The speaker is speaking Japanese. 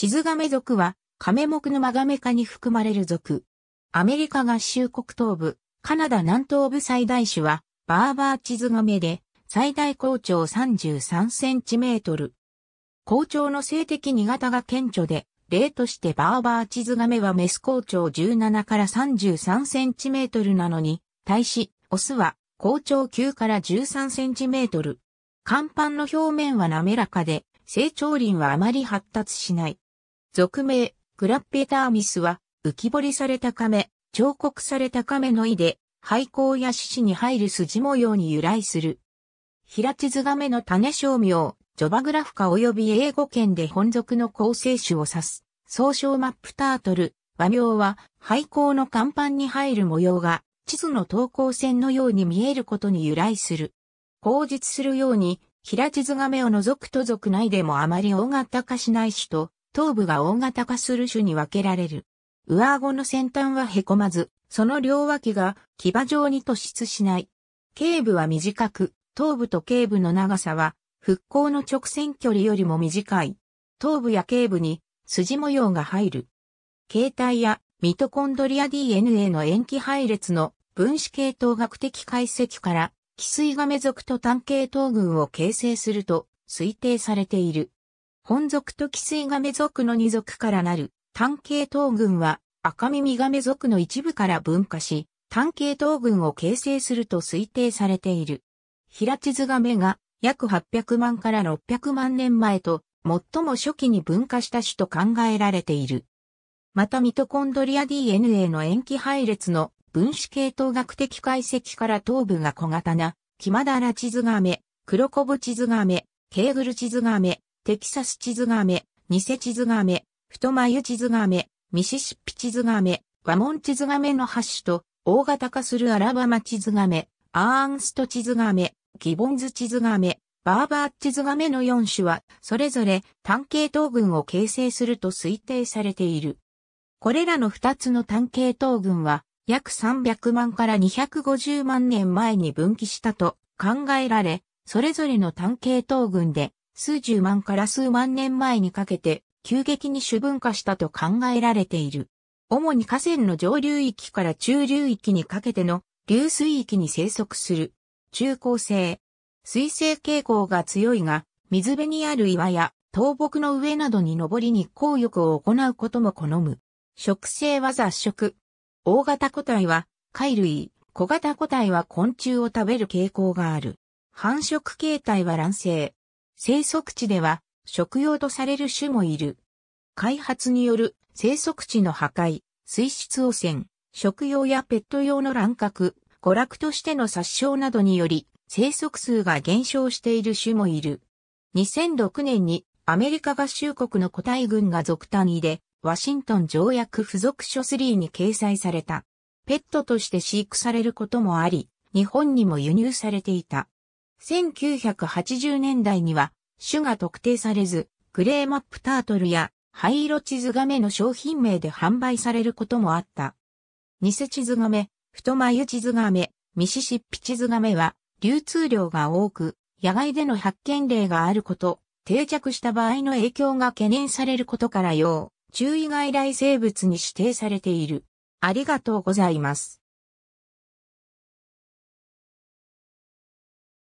地図ガメ属は、カメ目のマガメ科に含まれる属。アメリカ合衆国東部、カナダ南東部最大種は、バーバー地図ガメで、最大高長33センチメートル。校長の性的2型が顕著で、例としてバーバー地図ガメはメス校長17から33センチメートルなのに、対し、オスは校長9から13センチメートル。甲板の表面は滑らかで、成長輪はあまり発達しない。俗名、グラッペターミスは、浮き彫りされた亀、彫刻された亀の意で、廃校や獅子に入る筋模様に由来する。平地図亀の種商名、ジョバグラフカ及び英語圏で本属の構成種を指す、総称マップタートル、和名は、廃校の甲板に入る模様が、地図の等高線のように見えることに由来する。口述するように、平地図亀を除くと族内でもあまり大型化しない種と頭部が大型化する種に分けられる。上顎の先端は凹まず、その両脇が牙状に突出しない。頸部は短く、頭部と頸部の長さは、復興の直線距離よりも短い。頭部や頸部に筋模様が入る。形態やミトコンドリア DNA の塩基配列の分子系統学的解析から、寄水が目族と単系統群を形成すると推定されている。本属と寄水亀属の二属からなる、単系統群は赤耳亀属の一部から分化し、単系統群を形成すると推定されている。平地図亀が約800万から600万年前と最も初期に分化した種と考えられている。またミトコンドリア DNA の塩基配列の分子系統学的解析から頭部が小型な、キマダラチズガメ、クロコブチズガメ、ケーグルチズガメ、テキサス地図が飴、ニセ地図が飴、太眉地図が飴、ミシシッピ地図がワ和ン地図が飴の8種と、大型化するアラバマ地図が飴、アーンスト地図が飴、ギボンズ地図が飴、バーバー地図が飴の4種は、それぞれ単系統群を形成すると推定されている。これらの2つの単系統群は、約300万から250万年前に分岐したと考えられ、それぞれの単系統群で数十万から数万年前にかけて急激に主分化したと考えられている。主に河川の上流域から中流域にかけての流水域に生息する。中高生。水生傾向が強いが、水辺にある岩や倒木の上などに登りに行浴を行うことも好む。食性は雑食。大型個体は貝類、小型個体は昆虫を食べる傾向がある。繁殖形態は卵生。生息地では食用とされる種もいる。開発による生息地の破壊、水質汚染、食用やペット用の乱獲、娯楽としての殺傷などにより生息数が減少している種もいる。2006年にアメリカ合衆国の個体群が続単位でワシントン条約付属書3に掲載された。ペットとして飼育されることもあり、日本にも輸入されていた。1980年代には種が特定されず、グレーマップタートルや灰色地図亀の商品名で販売されることもあった。ニセ地図亀、太眉地図亀、ミシシッピ地図亀は流通量が多く、野外での発見例があること、定着した場合の影響が懸念されることからよう、注意外来生物に指定されている。ありがとうございます。